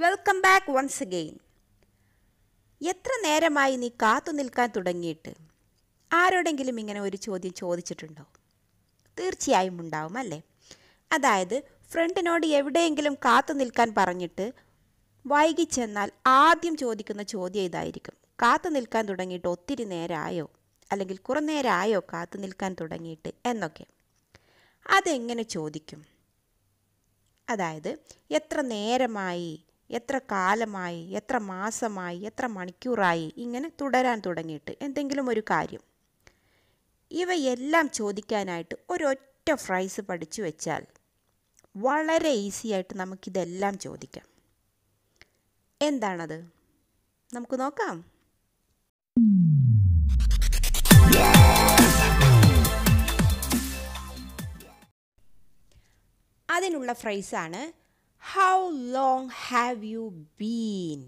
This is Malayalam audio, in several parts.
വെൽക്കം ബാക്ക് വൺസ് അഗെയിൻ എത്ര നേരമായി നീ കാത്തു നിൽക്കാൻ തുടങ്ങിയിട്ട് ആരോടെങ്കിലും ഇങ്ങനെ ഒരു ചോദ്യം ചോദിച്ചിട്ടുണ്ടോ തീർച്ചയായും ഉണ്ടാവും അല്ലേ അതായത് ഫ്രണ്ടിനോട് എവിടെയെങ്കിലും കാത്തു നിൽക്കാൻ പറഞ്ഞിട്ട് ചെന്നാൽ ആദ്യം ചോദിക്കുന്ന ചോദ്യം ഇതായിരിക്കും കാത്തു നിൽക്കാൻ തുടങ്ങിയിട്ട് ഒത്തിരി നേരമായോ അല്ലെങ്കിൽ കുറേ നേരമായോ കാത്തു നിൽക്കാൻ തുടങ്ങിയിട്ട് എന്നൊക്കെ അതെങ്ങനെ ചോദിക്കും അതായത് എത്ര നേരമായി എത്ര കാലമായി എത്ര മാസമായി എത്ര മണിക്കൂറായി ഇങ്ങനെ തുടരാൻ തുടങ്ങിയിട്ട് എന്തെങ്കിലും ഒരു കാര്യം ഇവയെല്ലാം ചോദിക്കാനായിട്ട് ഒരൊറ്റ ഫ്രൈസ് പഠിച്ചു വെച്ചാൽ വളരെ ഈസി ആയിട്ട് നമുക്കിതെല്ലാം ചോദിക്കാം എന്താണത് നമുക്ക് നോക്കാം അതിനുള്ള ഫ്രൈസാണ് how long have you been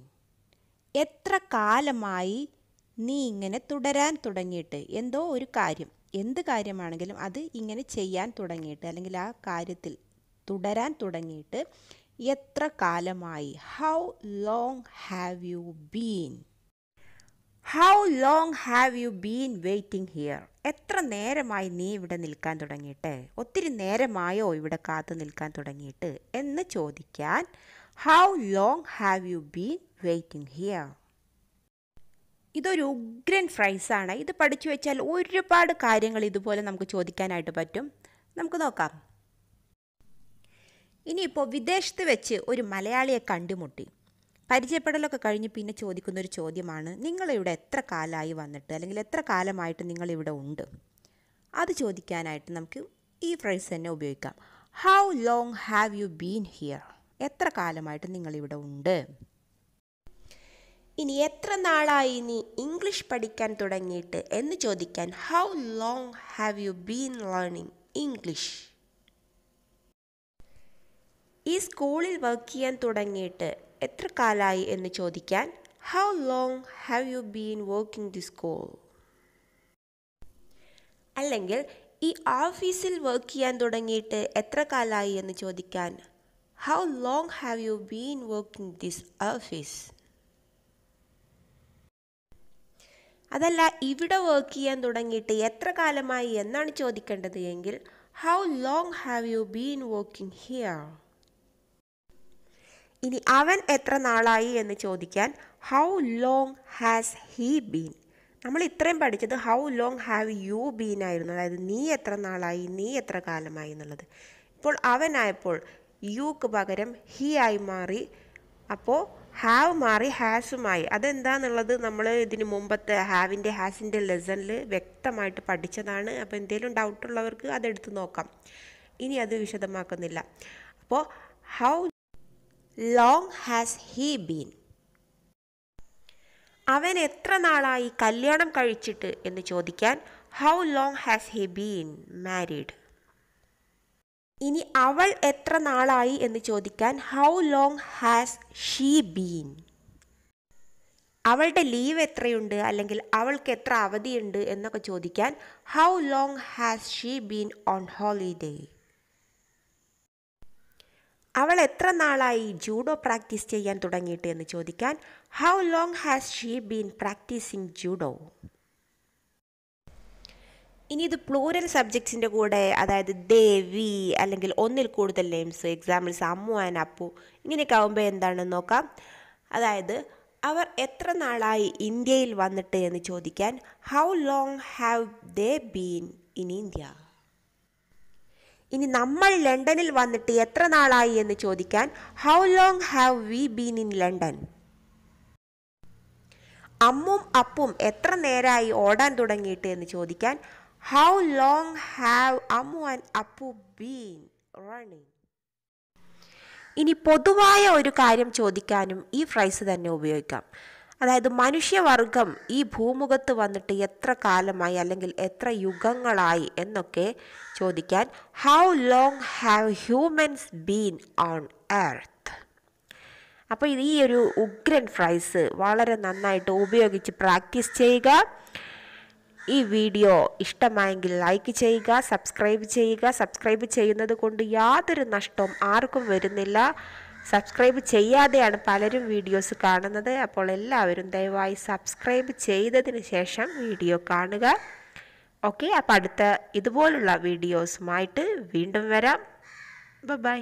എത്ര കാലമായി നീ ഇങ്ങനെ തുടരാൻ തുടങ്ങിയിട്ട് എന്തോ ഒരു കാര്യം എന്ത് കാര്യമാണെങ്കിലും അത് ഇങ്ങനെ ചെയ്യാൻ തുടങ്ങിയിട്ട് അല്ലെങ്കിൽ ആ കാര്യത്തിൽ തുടരാൻ തുടങ്ങിയിട്ട് എത്ര കാലമായി how long have you been how long have you been waiting here എത്ര നേരമായി നീ ഇവിടെ നിൽക്കാൻ തുടങ്ങിയിട്ട് ഒത്തിരി നേരമായോ ഇവിടെ കാത്തു നിൽക്കാൻ തുടങ്ങിയിട്ട് എന്ന് ചോദിക്കാൻ how long have you been waiting here ഇതൊരു ഉഗ്രൻ ഫ്രൈസാണ് ഇത് പഠിച്ചു വെച്ചാൽ ഒരുപാട് കാര്യങ്ങൾ ഇതുപോലെ നമുക്ക് ചോദിക്കാനായിട്ട് പറ്റും നമുക്ക് നോക്കാം ഇനിയിപ്പോൾ വിദേശത്ത് വെച്ച് ഒരു മലയാളിയെ കണ്ടുമുട്ടി പരിചയപ്പെടലൊക്കെ കഴിഞ്ഞ് പിന്നെ ചോദിക്കുന്ന ഒരു ചോദ്യമാണ് നിങ്ങളിവിടെ എത്ര കാലമായി വന്നിട്ട് അല്ലെങ്കിൽ എത്ര കാലമായിട്ട് നിങ്ങളിവിടെ ഉണ്ട് അത് ചോദിക്കാനായിട്ട് നമുക്ക് ഈ ഫ്രൈസ് തന്നെ ഉപയോഗിക്കാം how long have you been here എത്ര കാലമായിട്ട് നിങ്ങളിവിടെ ഉണ്ട് ഇനി എത്ര നാളായി നീ ഇംഗ്ലീഷ് പഠിക്കാൻ തുടങ്ങിയിട്ട് എന്ന് ചോദിക്കാൻ how long have you been learning English ഈ സ്കൂളിൽ വർക്ക് ചെയ്യാൻ തുടങ്ങിയിട്ട് എത്ര കാലായി എന്ന് ചോദിക്കാൻ how long have you been working this school അല്ലെങ്കിൽ ഈ ഓഫീസിൽ വർക്ക് ചെയ്യാൻ തുടങ്ങിയിട്ട് എത്ര കാലായി എന്ന് ചോദിക്കാൻ how long have you been working this office അതല്ല ഇവിടെ വർക്ക് ചെയ്യാൻ തുടങ്ങിയിട്ട് എത്ര കാലമായി എന്നാണ് ചോദിക്കേണ്ടത് എങ്കിൽ how long have you been working here ഇനി അവൻ എത്ര നാളായി എന്ന് ചോദിക്കാൻ how long has he been നമ്മൾ ഇത്രയും പഠിച്ചത് how long have you been ആയിരുന്നു അതായത് നീ എത്ര നാളായി നീ എത്ര കാലമായി എന്നുള്ളത് ഇപ്പോൾ അവനായപ്പോൾ യുക്ക് പകരം ഹി ആയി മാറി അപ്പോൾ ഹാവ് മാറി ഹാസുമായി അതെന്താന്നുള്ളത് നമ്മൾ ഇതിന് മുമ്പത്തെ ഹാവിൻ്റെ ഹാസിൻ്റെ ലെസണിൽ വ്യക്തമായിട്ട് പഠിച്ചതാണ് അപ്പോൾ എന്തെങ്കിലും ഡൗട്ടുള്ളവർക്ക് അതെടുത്ത് നോക്കാം ഇനി അത് വിശദമാക്കുന്നില്ല അപ്പോൾ how long has he been അവൻ എത്ര നാളായി കല്യാണം കഴിച്ചിട്ട് എന്ന് ചോദിക്കാൻ how long has he been married ഇനി അവൾ എത്ര നാളായി എന്ന് ചോദിക്കാൻ how long has she been അവളുടെ ലീവ് എത്രയുണ്ട് അല്ലെങ്കിൽ അവൾക്ക് എത്ര അവധിയുണ്ട് എന്നൊക്കെ ചോദിക്കാൻ how long has she been on holiday അവൾ എത്ര നാളായി ജൂഡോ പ്രാക്ടീസ് ചെയ്യാൻ തുടങ്ങിയിട്ട് എന്ന് ചോദിക്കാൻ how long has she been practising judo ഇനി ഇത് പ്ലൂരൽ സബ്ജക്ട്സിൻ്റെ കൂടെ അതായത് ദേ വി അല്ലെങ്കിൽ ഒന്നിൽ കൂടുതൽ names examples Ammu and Appu ഇങ്ങനെയൊക്കെ ആകുമ്പോൾ എന്താണെന്ന് നോക്കാം അതായത് അവർ എത്ര നാളായി ഇന്ത്യയിൽ വന്നിട്ട് എന്ന് ചോദിക്കാൻ how long have they been in India ഇനി നമ്മൾ ലണ്ടനിൽ വന്നിട്ട് എത്ര നാളായി എന്ന് ചോദിക്കാൻ how long have we been in London അമ്മും അപ്പും എത്ര നേരമായി ഓടാൻ തുടങ്ങിയിട്ട് എന്ന് ചോദിക്കാൻ how long have Ammu and Appu been running ഇനി പൊതുവായ ഒരു കാര്യം ചോദിക്കാനും ഈ ഫ്രൈസ് തന്നെ ഉപയോഗിക്കാം അതായത് മനുഷ്യവർഗം ഈ ഭൂമുഖത്ത് വന്നിട്ട് എത്ര കാലമായി അല്ലെങ്കിൽ എത്ര യുഗങ്ങളായി എന്നൊക്കെ ചോദിക്കാൻ how long have humans been on earth അപ്പോൾ ഈ ഒരു ഉഗ്രൻ ഫ്രൈസ് വളരെ നന്നായിട്ട് ഉപയോഗിച്ച് പ്രാക്ടീസ് ചെയ്യുക ഈ വീഡിയോ ഇഷ്ടമായെങ്കിൽ ലൈക്ക് ചെയ്യുക സബ്സ്ക്രൈബ് ചെയ്യുക സബ്സ്ക്രൈബ് ചെയ്യുന്നത് കൊണ്ട് യാതൊരു നഷ്ടവും ആർക്കും വരുന്നില്ല സബ്സ്ക്രൈബ് ചെയ്യാതെയാണ് പലരും വീഡിയോസ് കാണുന്നത് അപ്പോൾ എല്ലാവരും ദയവായി സബ്സ്ക്രൈബ് ചെയ്തതിന് ശേഷം വീഡിയോ കാണുക ഓക്കെ അപ്പോൾ അടുത്ത ഇതുപോലുള്ള വീഡിയോസുമായിട്ട് വീണ്ടും വരാം ബൈ